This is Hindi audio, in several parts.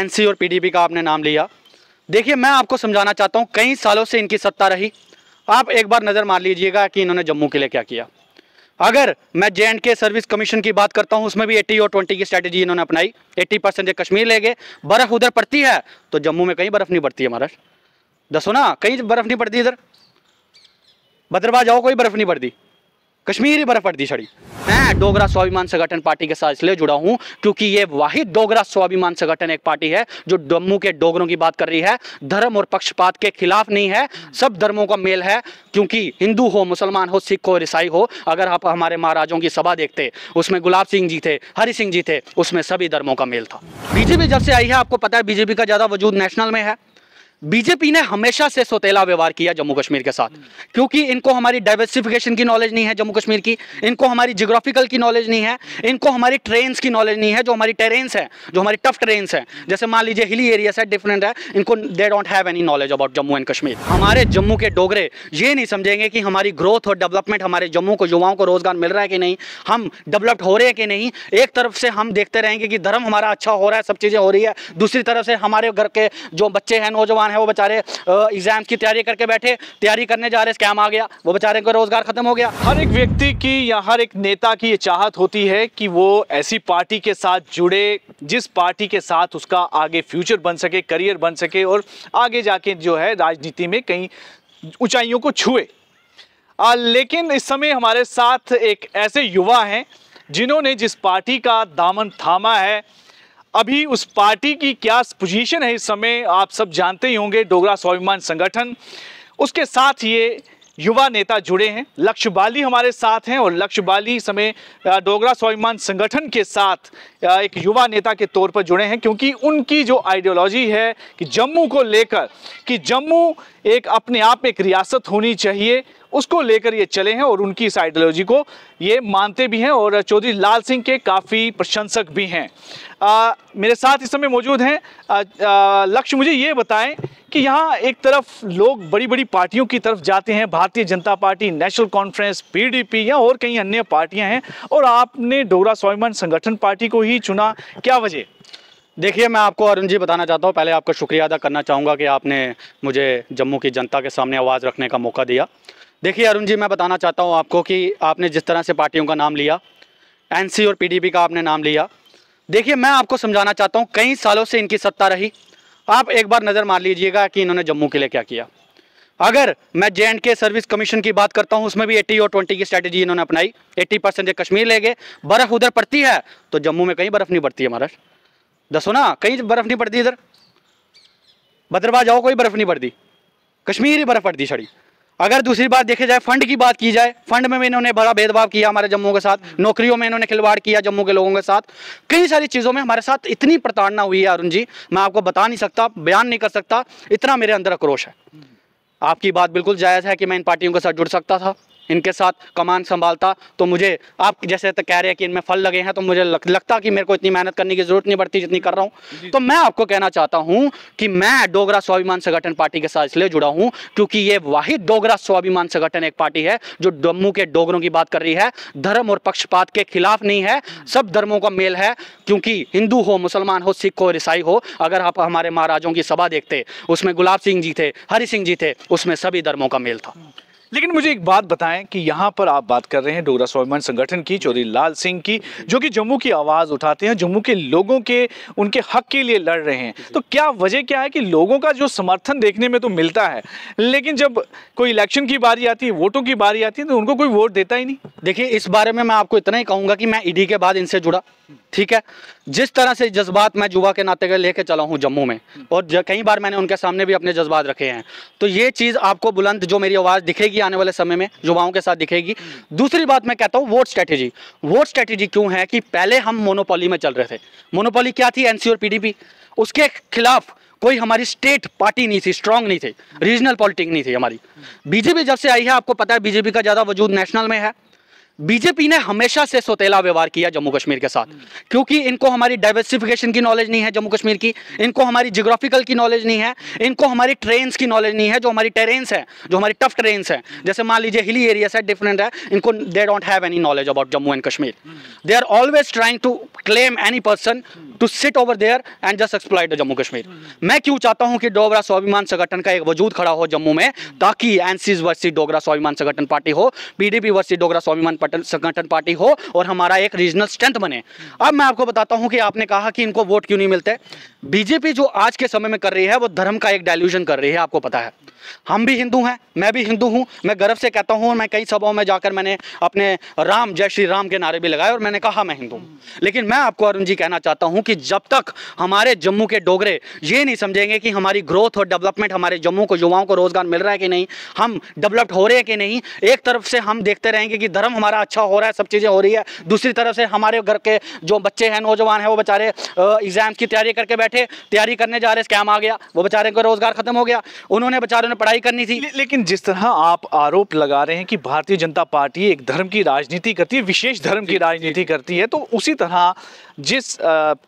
एनसी और पीडीपी का आपने नाम लिया देखिए मैं आपको समझाना चाहता हूँ कई सालों से इनकी सत्ता रही आप एक बार नज़र मार लीजिएगा कि इन्होंने जम्मू के लिए क्या किया अगर मैं J and K service commission की बात करता हूँ उसमें भी 80 और 20 की स्ट्रैटेजी इन्होंने अपनाई 80 परसेंट कश्मीर ले गए बर्फ़ उधर पड़ती है तो जम्मू में कहीं बर्फ़ नहीं पड़ती है महाराष्ट्र दसो ना कहीं बर्फ़ नहीं पड़ती इधर भद्रवा जाओ कोई बर्फ़ नहीं पड़ती कश्मीरी बर्फ पड़ती छड़ी मैं डोगरा स्वाभिमान संगठन पार्टी के साथ इसलिए जुड़ा हूं क्योंकि ये वाहि डोगरा स्वाभिमान संगठन एक पार्टी है जो जम्मू के डोगरों की बात कर रही है धर्म और पक्षपात के खिलाफ नहीं है सब धर्मों का मेल है क्योंकि हिंदू हो मुसलमान हो सिख हो ईसाई हो अगर आप हमारे महाराजों की सभा देखते उसमें गुलाब सिंह जी थे हरि सिंह जी थे उसमें सभी धर्मों का मेल था बीजेपी जब से आई है आपको पता है बीजेपी का ज़्यादा वजूद नेशनल में है बीजेपी ने हमेशा से सोतेला व्यवहार किया जम्मू कश्मीर के साथ क्योंकि इनको हमारी डाइवर्सिफिकेशन की नॉलेज नहीं है जम्मू कश्मीर की इनको हमारी जियोग्राफिकल की नॉलेज नहीं है इनको हमारी ट्रेन्स की नॉलेज नहीं है जो हमारी टेरेंस है जो हमारी टफ ट्रेन्स है जैसे मान लीजिए हिली एरिया है डिफरेंट है इनको they don't have any knowledge about Jammu and Kashmir हमारे जम्मू के डोगरे ये नहीं समझेंगे कि हमारी ग्रोथ और डेवलपमेंट हमारे जम्मू को युवाओं को रोजगार मिल रहा है कि नहीं हम डेवलप्ड हो रहे हैं कि नहीं एक तरफ से हम देखते रहेंगे कि धर्म हमारा अच्छा हो रहा है सब चीज़ें हो रही है दूसरी तरफ से हमारे घर के जो बच्चे हैं नौजवान किसान है वो बेचारे एग्जाम की तैयारी करके बैठे तैयारी करने जा रहे स्कैम आ गया वो बेचारे को रोजगार खत्म हो गया हर एक व्यक्ति की या हर एक नेता की ये चाहत होती है कि वो ऐसी पार्टी के साथ जुड़े जिस पार्टी के साथ उसका आगे फ्यूचर बन सके करियर बन सके और आगे जाके जो है राजनीति में कई ऊंचाइयों को छुए आ, लेकिन इस समय हमारे साथ एक ऐसे युवा हैं जिन्होंने जिस पार्टी का दामन थामा है अभी उस पार्टी की क्या पोजीशन है इस समय आप सब जानते ही होंगे डोगरा स्वाभिमान संगठन उसके साथ ये युवा नेता जुड़े हैं लक्ष्य बाली हमारे साथ हैं और लक्ष्य बाली इस समय डोगरा स्वाभिमान संगठन के साथ एक युवा नेता के तौर पर जुड़े हैं क्योंकि उनकी जो आइडियोलॉजी है कि जम्मू को लेकर कि जम्मू एक अपने आप में एक रियासत होनी चाहिए उसको लेकर ये चले हैं और उनकी इस आइडियोलॉजी को ये मानते भी हैं और चौधरी लाल सिंह के काफ़ी प्रशंसक भी हैं आ, मेरे साथ इस समय मौजूद हैं लक्ष्य मुझे ये बताएं कि यहाँ एक तरफ लोग बड़ी बड़ी पार्टियों की तरफ जाते हैं भारतीय जनता पार्टी नेशनल कॉन्फ्रेंस पीडीपी या और कई अन्य पार्टियां हैं और आपने डोरा स्वाभिमान संगठन पार्टी को ही चुना क्या वजह देखिए मैं आपको अरुण जी बताना चाहता हूँ पहले आपका शुक्रिया अदा करना चाहूँगा कि आपने मुझे जम्मू की जनता के सामने आवाज़ रखने का मौका दिया देखिए अरुण जी मैं बताना चाहता हूँ आपको कि आपने जिस तरह से पार्टियों का नाम लिया एनसी और पीडीपी का आपने नाम लिया देखिए मैं आपको समझाना चाहता हूँ कई सालों से इनकी सत्ता रही आप एक बार नज़र मार लीजिएगा कि इन्होंने जम्मू के लिए क्या किया अगर मैं J and K service commission की बात करता हूँ उसमें भी 80 और 20 की स्ट्रैटेजी इन्होंने अपनाई 80 परसेंट कश्मीर ले गए बर्फ़ उधर पड़ती है तो जम्मू में कहीं बर्फ़ नहीं पड़ती है महाराज दसो ना कहीं बर्फ़ नहीं पड़ती इधर भद्रवाह जाओ कोई बर्फ़ नहीं पड़ती कश्मीर ही बर्फ़ पड़ती छड़ी अगर दूसरी बात देखे जाए फंड की बात की जाए फंड में भी इन्होंने बड़ा भेदभाव किया हमारे जम्मू के साथ नौकरियों में इन्होंने खिलवाड़ किया जम्मू के लोगों के साथ कई सारी चीज़ों में हमारे साथ इतनी प्रताड़ना हुई है अरुण जी मैं आपको बता नहीं सकता बयान नहीं कर सकता इतना मेरे अंदर आक्रोश है आपकी बात बिल्कुल जायज़ है कि मैं इन पार्टियों के साथ जुड़ सकता था इनके साथ कमान संभालता तो मुझे आप जैसे तो कह रहे हैं कि इनमें फल लगे हैं तो मुझे लग, लगता कि मेरे को इतनी मेहनत करने की जरूरत नहीं पड़ती जितनी कर रहा हूँ तो मैं आपको कहना चाहता हूँ कि मैं डोगरा स्वाभिमान संगठन पार्टी के साथ इसलिए जुड़ा हूँ क्योंकि ये वाहिद डोगरा स्वाभिमान संगठन एक पार्टी है जो जम्मू के डोगरों की बात कर रही है धर्म और पक्षपात के खिलाफ नहीं है सब धर्मों का मेल है क्योंकि हिंदू हो मुसलमान हो सिख हो ईसाई हो अगर आप हमारे महाराजों की सभा देखते उसमें गुलाब सिंह जी थे हरि सिंह जी थे उसमें सभी धर्मों का मेल था लेकिन मुझे एक बात बताएं कि यहाँ पर आप बात कर रहे हैं डोगरा स्वाभिमान संगठन की चौधरी लाल सिंह की जो कि जम्मू की आवाज़ उठाते हैं जम्मू के लोगों के उनके हक के लिए लड़ रहे हैं तो क्या वजह क्या है कि लोगों का जो समर्थन देखने में तो मिलता है लेकिन जब कोई इलेक्शन की बारी आती है वोटों की बारी आती है तो उनको कोई वोट देता ही नहीं देखिए इस बारे में मैं आपको इतना ही कहूँगा कि मैं ईडी के बाद इनसे जुड़ा ठीक है जिस तरह से जज्बात मैं जुबा के नाते के लेके चला हूँ जम्मू में और कई बार मैंने उनके सामने भी अपने जज्बात रखे हैं तो ये चीज़ आपको बुलंद जो मेरी आवाज़ दिखेगी आने वाले समय में युवाओं के साथ दिखेगी दूसरी बात मैं कहता हूँ वोट स्ट्रैटेजी वोट स्ट्रैटेजी क्यों है कि पहले हम मोनोपोली में चल रहे थे मोनोपोली क्या थी एनसी और पीडीपी उसके खिलाफ कोई हमारी स्टेट पार्टी नहीं थी स्ट्रांग नहीं थी रीजनल पॉलिटिक नहीं थी हमारी बीजेपी जब से आई है आपको पता है बीजेपी का ज़्यादा वजूद नेशनल में है बीजेपी ने हमेशा से सौतेला व्यवहार किया जम्मू कश्मीर के साथ क्योंकि इनको हमारी डाइवर्सिफिकेशन की नॉलेज नहीं है जम्मू कश्मीर की इनको हमारी जियोग्राफिकल की नॉलेज नहीं है इनको हमारी ट्रेन्स की नॉलेज नहीं है जो हमारी टेरेन्स है जो हमारी टफ ट्रेन्स है जैसे मान लीजिए हिली एरिया है डिफरेंट है इनको they don't have any knowledge about Jammu and Kashmir they are always trying to claim any person to sit over there and just exploited Jammu Kashmir मैं क्यों चाहता हूं कि डोगरा स्वाभिमान संगठन का एक वजूद खड़ा हो जम्मू में ताकि एनसीज वर्सी डोगरा स्वाभिमान संगठन पार्टी हो पीडीपी वर्सी डोगरा स्वाभिमान संगठन पार्टी हो और हमारा एक रीजनल स्ट्रेंथ बने अब मैं आपको बताता हूँ कि आपने कहा कि इनको वोट क्यों नहीं मिलते बीजेपी जो आज के समय में कर रही है वो धर्म का एक डायल्यूजन कर रही है आपको पता है हम भी हिंदू हैं मैं भी हिंदू हूं मैं गर्व से कहता हूं और मैं कई सभाओं में जाकर मैंने अपने राम जय श्री राम के नारे भी लगाए और मैंने कहा मैं हिंदू हूं लेकिन मैं आपको अरुण जी कहना चाहता कि क्योंकि जब तक हमारे जम्मू के डोगरे ये नहीं समझेंगे कि हमारी ग्रोथ और डेवलपमेंट हमारे जम्मू को युवाओं को रोज़गार मिल रहा है कि नहीं हम डेवलप्ड हो रहे हैं कि नहीं एक तरफ से हम देखते रहेंगे कि धर्म हमारा अच्छा हो रहा है सब चीज़ें हो रही है दूसरी तरफ से हमारे घर के जो बच्चे हैं नौजवान हैं वो बेचारे एग्ज़ाम की तैयारी करके बैठे तैयारी करने जा रहे स्कैम आ गया वो बेचारे को रोज़गार ख़त्म हो गया उन्होंने बेचारों ने पढ़ाई करनी थी लेकिन जिस तरह आप आरोप लगा रहे हैं कि भारतीय जनता पार्टी एक धर्म की राजनीति करती है विशेष धर्म की राजनीति करती है तो उसी तरह जिस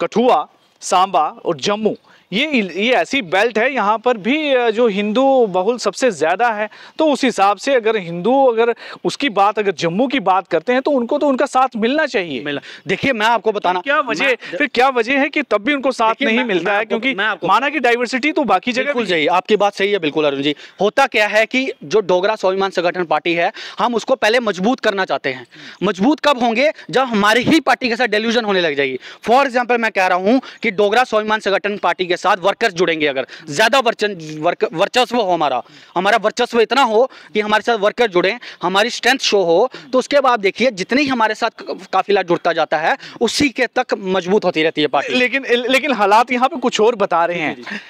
कठुआ सांबा और जम्मू ये ये ऐसी बेल्ट है यहाँ पर भी जो हिंदू बहुल सबसे ज़्यादा है तो उस हिसाब से अगर हिंदू अगर उसकी बात अगर जम्मू की बात करते हैं तो उनको तो उनका साथ मिलना चाहिए मिलना देखिए मैं आपको बताना तो क्या वजह फिर क्या वजह है कि तब भी उनको साथ नहीं मैं, मिलता मैं है क्योंकि माना कि डाइवर्सिटी तो बाकी जगह बिल्कुल सही आपकी बात सही है बिल्कुल अरुण जी होता क्या है कि जो डोगरा स्वाभिमान संगठन पार्टी है हम उसको पहले मजबूत करना चाहते हैं मजबूत कब होंगे जब हमारी ही पार्टी के साथ डेल्यूजन होने लग जाएगी फॉर एग्जाम्पल मैं कह रहा हूँ कि डोगरा स्वाभिमान संगठन पार्टी के साथ वर्कर्स जुड़ेंगे अगर ज़्यादा वर्चस्व हो हमारा हमारा वर्चस्व इतना हो कि हमारे साथ वर्कर जुड़ें हमारी स्ट्रेंथ शो हो तो उसके बाद देखिए जितनी हमारे साथ काफिला जुड़ता जाता है उसी के तक मजबूत होती रहती है पार्टी लेकिन लेकिन हालात यहाँ पे कुछ और बता रहे हैं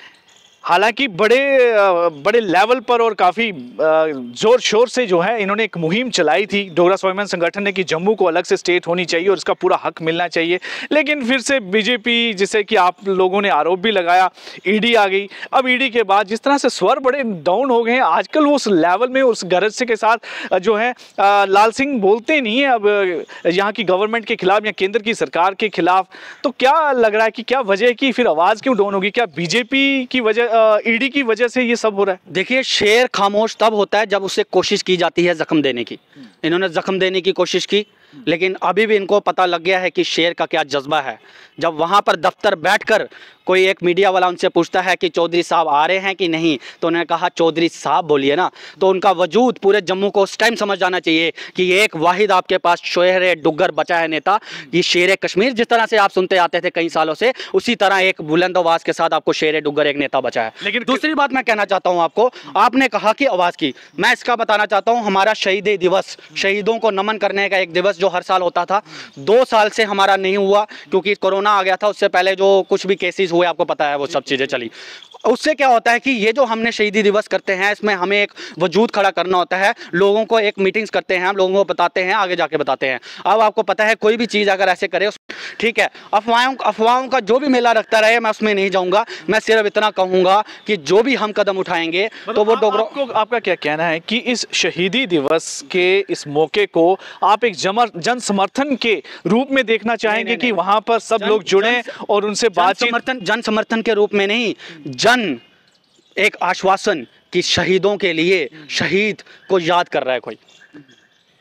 हालांकि बड़े बड़े लेवल पर और काफ़ी ज़ोर शोर से जो है इन्होंने एक मुहिम चलाई थी डोगरा स्वाभिमान संगठन ने कि जम्मू को अलग से स्टेट होनी चाहिए और इसका पूरा हक मिलना चाहिए लेकिन फिर से बीजेपी जिसे कि आप लोगों ने आरोप भी लगाया ईडी आ गई अब ईडी के बाद जिस तरह से स्वर बड़े डाउन हो गए हैं आजकल वो उस लेवल में उस गरज के साथ जो है लाल सिंह बोलते नहीं है अब यहाँ की गवर्नमेंट के खिलाफ या केंद्र की सरकार के खिलाफ तो क्या लग रहा है कि क्या वजह की फिर आवाज़ क्यों डाउन होगी क्या बीजेपी की वजह ईडी की वजह से ये सब हो रहा है देखिए शेर खामोश तब होता है जब उससे कोशिश की जाती है जख्म देने की हम्म। इन्होंने जख्म देने की कोशिश की लेकिन अभी भी इनको पता लग गया है कि शेर का क्या जज्बा है जब वहां पर दफ्तर बैठकर कोई एक मीडिया वाला उनसे पूछता है कि चौधरी साहब आ रहे हैं कि नहीं तो उन्होंने कहा चौधरी साहब बोलिए ना तो उनका वजूद पूरे जम्मू को उस टाइम समझ जाना चाहिए कि एक वाहिद आपके पास शोहर डुगर बचा है नेता ये शेर कश्मीर जिस तरह से आप सुनते आते थे कई सालों से उसी तरह एक बुलंद आवाज़ के साथ आपको शेर डुगर एक नेता बचा है लेकिन दूसरी बात मैं कहना चाहता हूँ आपको आपने कहा कि आवाज़ की मैं इसका बताना चाहता हूँ हमारा शहीद दिवस शहीदों को नमन करने का एक दिवस जो हर साल होता था दो साल से हमारा नहीं हुआ क्योंकि कोरोना आ गया था उससे पहले जो कुछ भी केसेस हुए आपको पता है वो सब चीज़ें चली उससे क्या होता है कि ये जो हमने शहीदी दिवस करते हैं इसमें हमें एक वजूद खड़ा करना होता है लोगों को एक मीटिंग्स करते हैं हम लोगों को बताते हैं आगे जाके बताते हैं अब आपको पता है कोई भी चीज़ अगर ऐसे करे ठीक है अफवाहों अफवाहों का जो भी मेला रखता रहे मैं उसमें नहीं जाऊँगा मैं सिर्फ इतना कहूँगा कि जो भी हम कदम उठाएंगे मतलब तो वो डोगरों को आपका क्या कहना है कि इस शहीदी दिवस के इस मौके को आप एक जन समर्थन के रूप में देखना चाहेंगे कि वहाँ पर सब लोग जुड़े और उनसे बात समर्थन जन समर्थन के रूप में नहीं जन जन एक आश्वासन कि शहीदों के लिए शहीद को याद कर रहा है कोई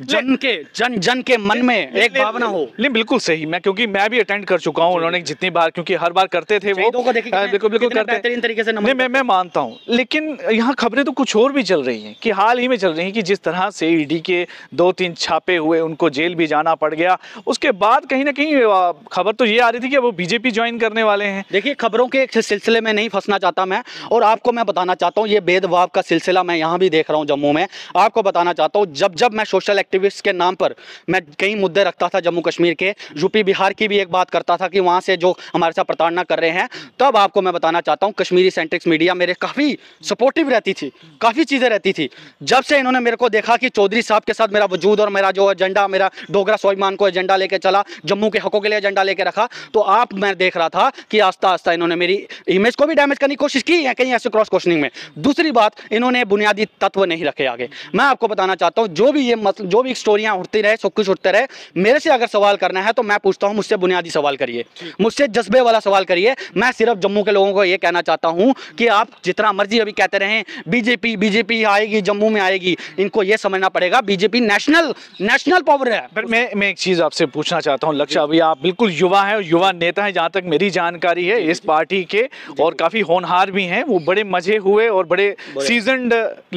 जन के जन जन के मन में एक भावना हो नहीं बिल्कुल सही मैं क्योंकि मैं भी अटेंड कर चुका हूँ उन्होंने जितनी बार क्योंकि हर बार करते थे वो हाँ, बिल्कुल बिल्कुल करते तरीके से नहीं मैं मैं मानता हूँ लेकिन यहाँ खबरें तो कुछ और भी चल रही हैं कि हाल ही में चल रही हैं कि जिस तरह से ईडी e के दो तीन छापे हुए उनको जेल भी जाना पड़ गया उसके बाद कहीं ना कहीं खबर तो ये आ रही थी कि वो बीजेपी ज्वाइन करने वाले हैं देखिए खबरों के एक सिलसिले में नहीं फंसना चाहता मैं और आपको मैं बताना चाहता हूँ ये भेदभाव का सिलसिला मैं यहाँ भी देख रहा हूँ जम्मू में आपको बताना चाहता हूँ जब जब मैं सोशल एक्टिविस्ट के नाम पर मैं कई मुद्दे रखता था जम्मू कश्मीर के यूपी बिहार की भी एक बात करता था कि वहाँ से जो हमारे साथ प्रताड़ना कर रहे हैं तब आपको मैं बताना चाहता हूँ कश्मीरी सेंट्रिक्स मीडिया मेरे काफ़ी सपोर्टिव रहती थी काफ़ी चीज़ें रहती थी जब से इन्होंने मेरे को देखा कि चौधरी साहब के साथ मेरा वजूद और मेरा जो एजेंडा मेरा डोगरा स्वाभिमान को एजेंडा लेके चला जम्मू के हकों के लिए एजेंडा लेके रखा तो आप मैं देख रहा था कि आस्ता आस्ता इन्होंने मेरी इमेज को भी डैमेज करने की कोशिश की है कहीं ऐसे क्रॉस क्वेश्चनिंग में दूसरी बात इन्होंने बुनियादी तत्व नहीं रखे आगे मैं आपको बताना चाहता हूँ जो भी ये मतलब जो भी स्टोरियाँ उठती रहे सब कुछ उठते रहे मेरे से अगर सवाल करना है तो मैं पूछता हूँ मुझसे बुनियादी सवाल करिए मुझसे जज्बे वाला सवाल करिए मैं सिर्फ जम्मू के लोगों को ये कहना चाहता हूँ कि आप जितना मर्जी अभी कहते रहें बीजेपी बीजेपी आएगी जम्मू में आएगी इनको ये समझना पड़ेगा बीजेपी नेशनल नेशनल पावर है पर मैं मैं एक चीज़ आपसे पूछना चाहता हूँ लक्ष्य अभी आप बिल्कुल युवा हैं युवा नेता हैं जहाँ तक मेरी जानकारी है इस पार्टी के और काफ़ी होनहार भी हैं वो बड़े मजे हुए और बड़े सीजनड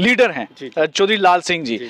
लीडर हैं चौधरी लाल सिंह जी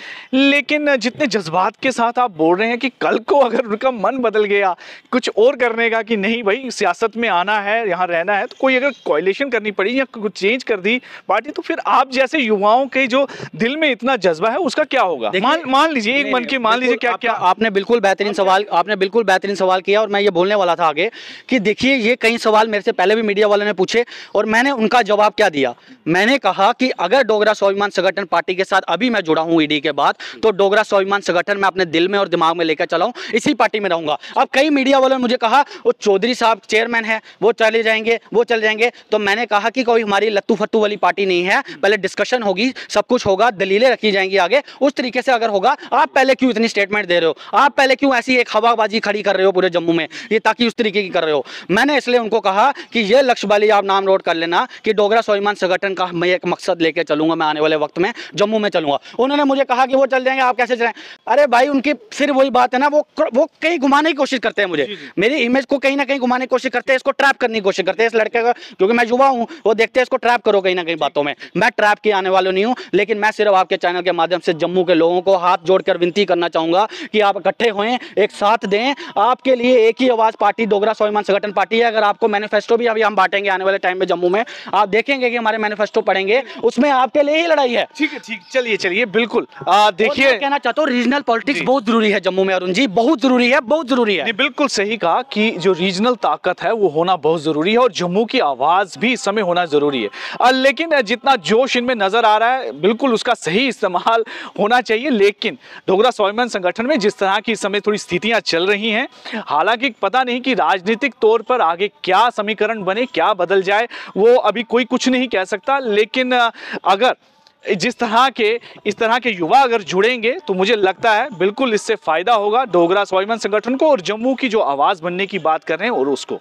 लेकिन जितने इतने जज्बात के साथ आप बोल रहे हैं कि कल को अगर उनका मन बदल गया कुछ और करने का कि नहीं भाई सियासत में आना है यहाँ रहना है तो कोई अगर कॉलेशन करनी पड़ी या कुछ चेंज कर दी पार्टी तो फिर आप जैसे युवाओं के जो दिल में इतना जज्बा है उसका क्या होगा मान मान लीजिए एक मन की मान लीजिए क्या क्या आपने बिल्कुल बेहतरीन सवाल आपने बिल्कुल बेहतरीन सवाल किया और मैं ये बोलने वाला था आगे कि देखिए ये कई सवाल मेरे से पहले भी मीडिया वालों ने पूछे और मैंने उनका जवाब क्या दिया मैंने कहा कि अगर डोगरा स्वाभिमान संगठन पार्टी के साथ अभी मैं जुड़ा हूँ ईडी e के बाद तो डोगरा स्वाभिमान स्वाभिमान संगठन में अपने दिल में और दिमाग में लेकर चलाऊँ इसी पार्टी में रहूंगा अब कई मीडिया वालों ने मुझे कहा वो चौधरी साहब चेयरमैन है वो चले जाएंगे वो चले जाएंगे तो मैंने कहा कि कोई हमारी लत्तू फत्तू वाली पार्टी नहीं है पहले डिस्कशन होगी सब कुछ होगा दलीलें रखी जाएंगी आगे उस तरीके से अगर होगा आप पहले क्यों इतनी स्टेटमेंट दे रहे हो आप पहले क्यों ऐसी एक हवाबाजी खड़ी कर रहे हो पूरे जम्मू में ये ताकि उस तरीके की कर रहे हो मैंने इसलिए उनको कहा कि ये लक्ष्य वाली आप नाम नोट कर लेना कि डोगरा स्वाभिमान संगठन का मैं एक मकसद लेकर चलूंगा मैं आने वाले वक्त में जम्मू में चलूंगा उन्होंने मुझे कहा कि वो चल जाएंगे आप कैसे चले अरे भाई उनकी फिर वही बात है ना वो वो कहीं घुमाने की कोशिश करते हैं मुझे मेरी इमेज को कहीं ना कहीं घुमाने की कोशिश करते हैं इसको ट्रैप करने की कोशिश करते हैं इस लड़के का क्योंकि मैं युवा हूँ वो देखते हैं इसको ट्रैप करो कहीं ना कहीं बातों में मैं ट्रैप की आने वालों नहीं हूँ लेकिन मैं सिर्फ आपके चैनल के माध्यम से जम्मू के लोगों को हाथ जोड़कर विनती करना चाहूंगा कि आप इकट्ठे होएं एक साथ दें आपके लिए एक ही आवाज़ पार्टी डोगरा स्वाभिमान संगठन पार्टी है अगर आपको मैनिफेस्टो भी अभी हम बांटेंगे आने वाले टाइम में जम्मू में आप देखेंगे कि हमारे मैनिफेस्टो पढ़ेंगे उसमें आपके लिए ही लड़ाई है ठीक है ठीक चलिए चलिए बिल्कुल देखिए कहना चाहता हूँ रीजनल पॉलिटिक्स बहुत जरूरी है जम्मू में अरुण जी बहुत जरूरी है बहुत जरूरी है बिल्कुल सही कहा कि जो रीजनल ताकत है वो होना बहुत जरूरी है और जम्मू की आवाज भी इस समय होना जरूरी है लेकिन जितना जोश इनमें नजर आ रहा है बिल्कुल उसका सही इस्तेमाल होना चाहिए लेकिन डोगरा स्वाभिमान संगठन में जिस तरह की समय थोड़ी स्थितियां चल रही हैं हालांकि पता नहीं कि राजनीतिक तौर पर आगे क्या समीकरण बने क्या बदल जाए वो अभी कोई कुछ नहीं कह सकता लेकिन अगर जिस तरह के इस तरह के युवा अगर जुड़ेंगे तो मुझे लगता है बिल्कुल इससे फ़ायदा होगा डोगरा स्वाभिमान संगठन को और जम्मू की जो आवाज़ बनने की बात कर रहे हैं और उसको